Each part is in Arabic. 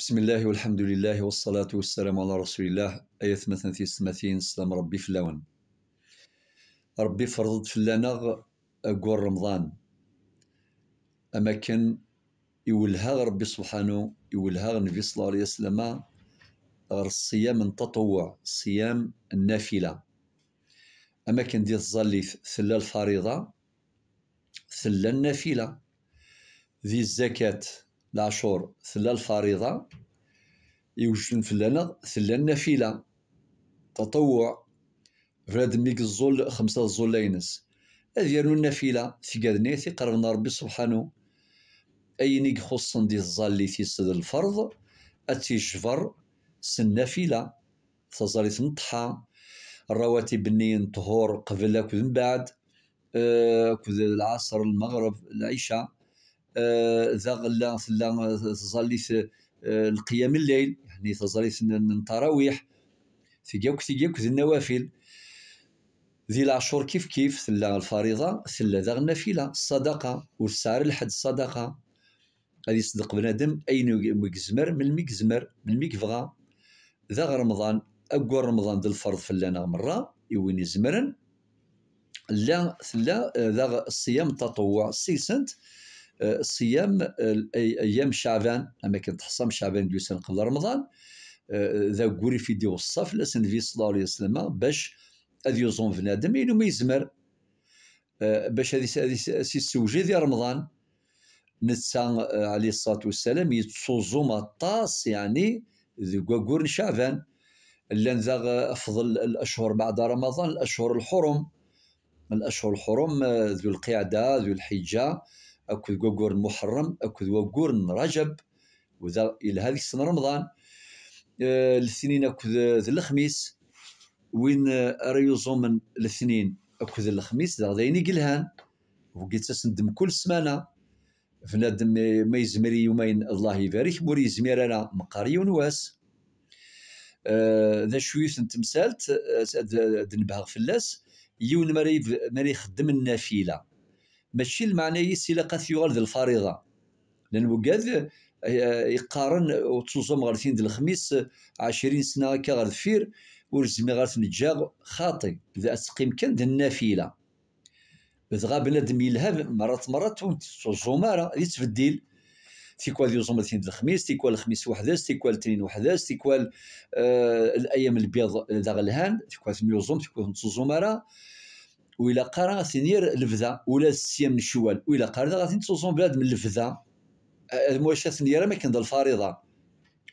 بسم الله والحمد لله والصلاة والسلام على رسول الله آية مثلا في السماتين السلام ربي فلاون ربي فرضت فلانا أقوى رمضان أما كان يولها ربي سبحانه يولها النبي صلى الله عليه وسلم غير الصيام التطوع صيام النافلة أما كان دي الظلي ثلا الفريضة ثلا النافلة ذي الزكاة العاشور ثلا الفريضة يوجد فلانا ثلا النافلة تطوع فلاد ميك الزول خمسة الزول لاينس هذه يرنو النافلة في قادني تيقربنا ربي سبحانه نيك يخصن دي الزال في تيسد الفرض أتي أتيجبر سنافلة تزالي تنطحى الرواتب النين طهور قبل من بعد أه كذا العصر المغرب العشاء ذا آه، غلا سلا تظليس آه، القيام الليل يعني تظليس التراويح ثقاوك ثقاوك ذي النوافل ذي العشور كيف كيف سلا الفريضة سلا ذا النافلة الصدقة والسعر لحد الصدقة غادي يصدق بنادم أين ميكزمر من ميكزمر من المكفغا ذا رمضان أقوى رمضان ديال الفرض فلانا مرة يوين زمرن لا لا ذا آه، الصيام التطوع سيسنت صيام ايام شعبان اما كانت تحصم شعبان ديوسان قبل رمضان آه، ذا كوري في ديو الصف لسن في صلى الله عليه وسلم باش هذا يوزون بنادم يلو ما يزمر آه، باش هذه سي سوجي ديال رمضان نتسا آه، عليه الصلاه والسلام يتصوزو طاس يعني ذو شعبان لان ذا افضل الاشهر بعد رمضان الاشهر الحرم الاشهر الحرم ذو القعده ذو الحجه اكد وقور محرم اكد وقور رجب وذا الى هذيك السنه رمضان السنين آه، اكو ذا الخميس وين ريوزو من الاثنين اكد الخميس ذا يني قلهان وقيت ندم كل سمانه فنادم ما يزمري يومين الله يبارك مور يزمير انا مقاري ونواس آه، ذا آه شويت نتمسالت آه، دنبها فلاس يون مريخ دم النافيلة ماشي المعنى سيلا يوغل ذي الفريضه لان وكاد آه، يقارن وتصوزم غير ثين الخميس 20 سنه هكا غير دفير ورزمي غير تنجا خاطي إذا تقيم كان ذا النافله ذا بنادم يلهب مرات مرات وتصوزومارا ذي تبديل تيكوال يوزم الاثنين الخميس تيكوال الخميس وحداس تيكوال الاثنين وحداس تيكوال آه الايام البيض ذا غلهان تيكوال يوزم تيكوال نصوزومارا وإلا قرا ندير لفذا ولا السيام من الشوال وإلا قرا غادي توصون بلاد من لفذا آه، واش سنيرة ما كان الفريضة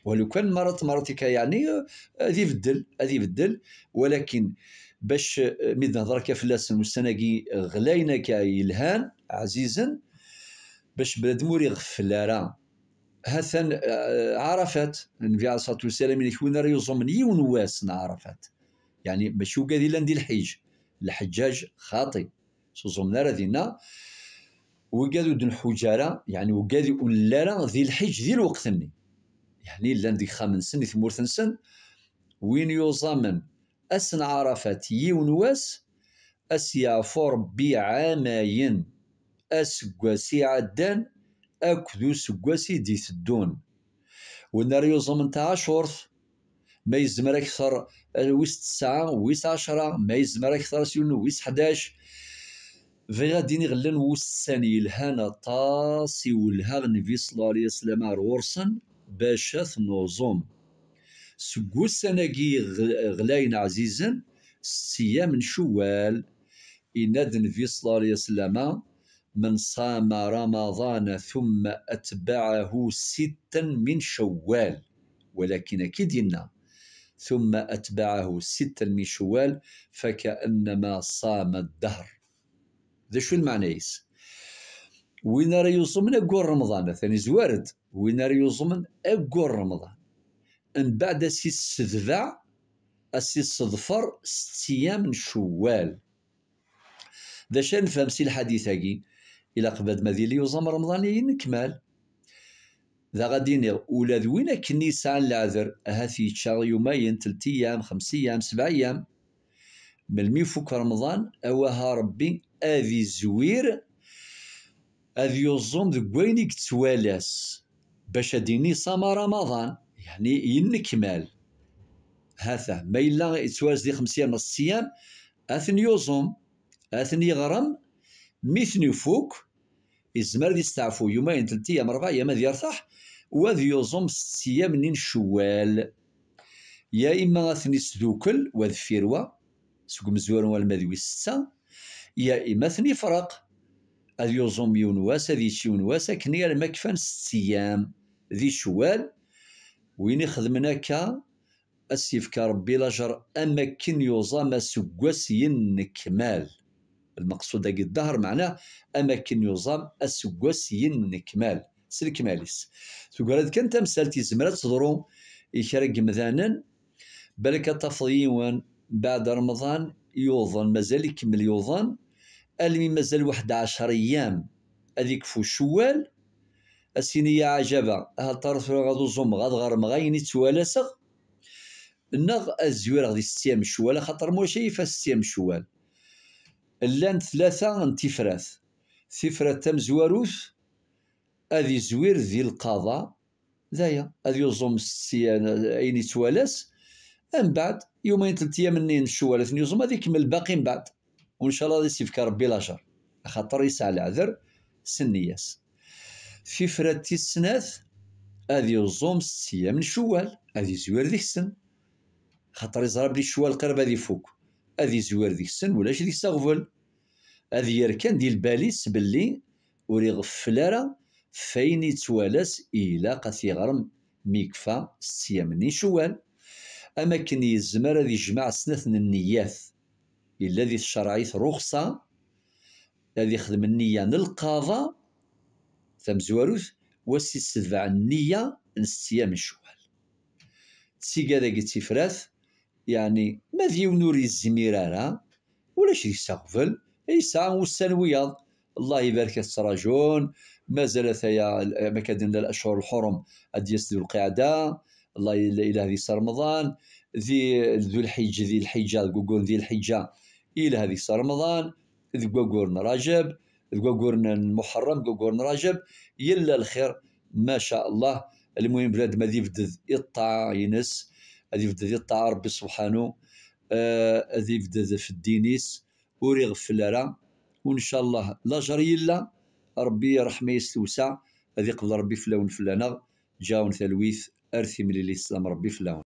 ولو كان مرات مراتك يعني هذه آه، يبدل هذه يبدل ولكن باش آه، ميد نهضر كفلاس المستناقي غلاينا كيلهان عزيزا باش بلاد موري غفلارا هاثن عرفات النبي عليه الصلاه والسلام اللي كون يوزم من ونواس واس عرفات يعني ماشي وكادي لا ندير الحيج الحجاج خاطي سوزومنا راه دينا وقالوا دن حجارة يعني وقادي ولا ذي الحج ذي الوقت ني يعني لان دي ثمور دي سن وين يوزامن أسن عرفات يون واس أس يعفو ربي عامين أسقواسي عدان أكدو سقواسي دي ثدون ونريوزم تاع شورث ما يزمر اكثر ويس تسعة ويس عشرة ما يزمر اكثر سيون ويس حداش في غادي نغلى نوس الثاني يلهانا طاسي ولها النبي صلى الله عليه وسلم ورسن باش نوزوم سكو السناكي غلاين عزيزا ست شوال يناد النبي صلى الله عليه وسلم من صام رمضان ثم أتبعه ستا من شوال ولكن أكيد ينا ثم أتبعه ستا من شوال فكأنما صام الدهر ذا شو المعنى يس وين راه يصومنا قول رمضان ثاني زوارد وين راه يصومنا قول رمضان من بعد سي السذبع سي الصدفر ست أيام من شوال ذا شان فهم سي الحديث هاكي الى قبل ما ذي لي رمضان ينكمل ذا غادي نير ولا ذ وين كان يسعى العذر هات تشار يومين تلت ايام خمس ايام سبع ايام ملمي فوك رمضان اواها ربي اذي زوير اذي يوزون ذو وين تسوالاس باش اديني صام رمضان يعني ينكمال هذا ما الا يتواز دي خمس ايام نص ايام اثني يوزون اثني غرم ميثن يفوك يزمر ستافو يومين ثلاث ايام اربع ايام هذه يرتاح وهذا يوزم ست ايام من شوال يا اما ثني سدوكل وهذا فيروه سوق مزوار والمذوي سته يا اما ثني فرق هذا يوزم يون واس هذا يشيون واس المكفن ست ايام ذي شوال وين خدمنا كا السيف كربي لاجر اماكن يوزا ما سوكواس ينكمال المقصود هاكي الظهر معناه اماكن يوزام اسواس ينكمال سلكماليس تقول كان تمثال تيزمرات تصدرو يشرق مثلا بالك تفضيون بعد رمضان يوظن مازال يكمل يوظن المي مازال واحد عشر ايام هذيك فو شوال السينية عجبة ها طرف غادو زوم غاد غرم غايني توالسغ نغ الزوير غادي ستيام شوال خاطر موشي فاستيام شوال لان ثلاثة n سفرة tifrat tamezwarut زوير ذي القضاء lqaḍa دايا ad السيانة ايني توالس yettwalas من بعد يومين ثلاث ايام منين الشوالات يوزم هذا كمل باقي من بعد وان شاء الله يسيفك ربي لاجر خاطر يسعى العذر سنياس في فرات السناث هذه يوزم ست ايام من شوال هذه زوير ذي السن خاطر يزرب لي الشوال قرب هذه فوق هذه زوار ديك السن ولا شدي استغفل هذه يركان ديال الباليس باللي ولي غفلارا فين يتوالس إلا قاسي غرم ميكفا سيامني شوال أما كن يزمر ذي جمع سنثن النيات إلا ذي الشرعيث رخصة الذي خدم النية نلقاضة ثم زواروس وسي النية نستيام الشوال تسيقا ذاك التفراث يعني ما ديون ور يزمير ولا شي يستقبل عيسى وسان وياض الله يبارك السراجون مازال ثيا ما كان الاشهر الحرم ادي ذو القعده الله الى هذه رمضان ذي ذو الحج ذي الحجه كوكور ذي الحجه الى هذه رمضان ذي كوكور رجب ذي المحرم محرم رجب يلا الخير ما شاء الله المهم بلاد ما يبدد الطاع ينس هذه بدا الطاعه ربي سبحانه هذه آه، بدا في الدينيس وري غفل راه وان شاء الله لا جري لا ربي يرحمه يستوسع هذه قبل ربي فلاون فلانا جاون ثلويث ارثي ملي الاسلام ربي فلاون